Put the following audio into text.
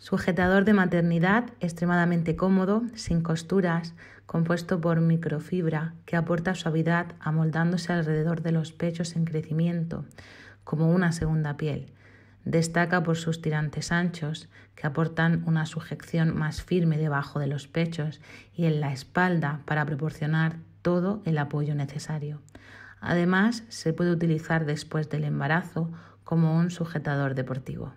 Sujetador de maternidad extremadamente cómodo, sin costuras, compuesto por microfibra que aporta suavidad amoldándose alrededor de los pechos en crecimiento, como una segunda piel. Destaca por sus tirantes anchos que aportan una sujeción más firme debajo de los pechos y en la espalda para proporcionar todo el apoyo necesario. Además, se puede utilizar después del embarazo como un sujetador deportivo.